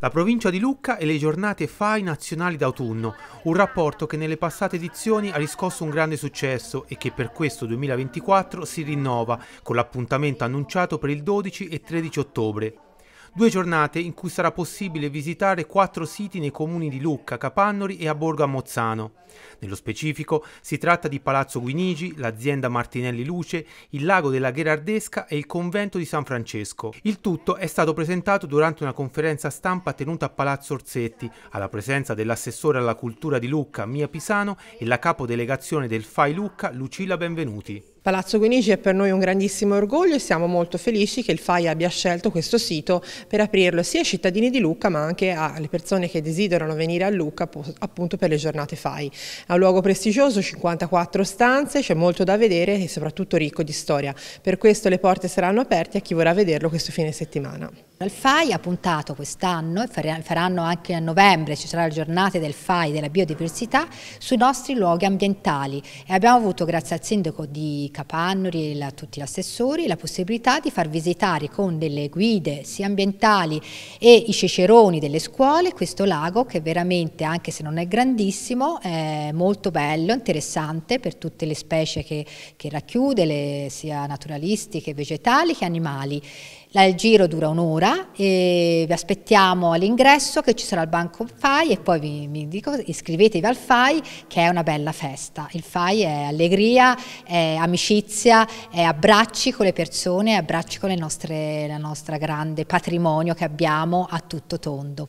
La provincia di Lucca e le giornate FAI nazionali d'autunno, un rapporto che nelle passate edizioni ha riscosso un grande successo e che per questo 2024 si rinnova con l'appuntamento annunciato per il 12 e 13 ottobre. Due giornate in cui sarà possibile visitare quattro siti nei comuni di Lucca, Capannori e a Borgo Mozzano. Nello specifico si tratta di Palazzo Guinigi, l'azienda Martinelli Luce, il lago della Gherardesca e il convento di San Francesco. Il tutto è stato presentato durante una conferenza stampa tenuta a Palazzo Orsetti, alla presenza dell'assessore alla cultura di Lucca, Mia Pisano, e la capodelegazione del FAI Lucca, Lucilla Benvenuti. Palazzo Guinigi è per noi un grandissimo orgoglio e siamo molto felici che il FAI abbia scelto questo sito per aprirlo sia ai cittadini di Lucca ma anche alle persone che desiderano venire a Lucca appunto per le giornate FAI. È un luogo prestigioso, 54 stanze, c'è molto da vedere e soprattutto ricco di storia. Per questo le porte saranno aperte a chi vorrà vederlo questo fine settimana. Il FAI ha puntato quest'anno e faranno anche a novembre, ci sarà la giornata del FAI della biodiversità, sui nostri luoghi ambientali e abbiamo avuto grazie al sindaco di Capannori e a tutti gli assessori la possibilità di far visitare con delle guide sia ambientali e i ciceroni delle scuole questo lago che veramente anche se non è grandissimo è molto bello, interessante per tutte le specie che, che racchiude, le, sia naturalistiche, vegetali che animali il giro dura un'ora e vi aspettiamo all'ingresso che ci sarà il banco FAI e poi vi, vi dico, iscrivetevi al FAI che è una bella festa. Il FAI è allegria, è amicizia, è abbracci con le persone, abbracci con il nostro grande patrimonio che abbiamo a tutto tondo.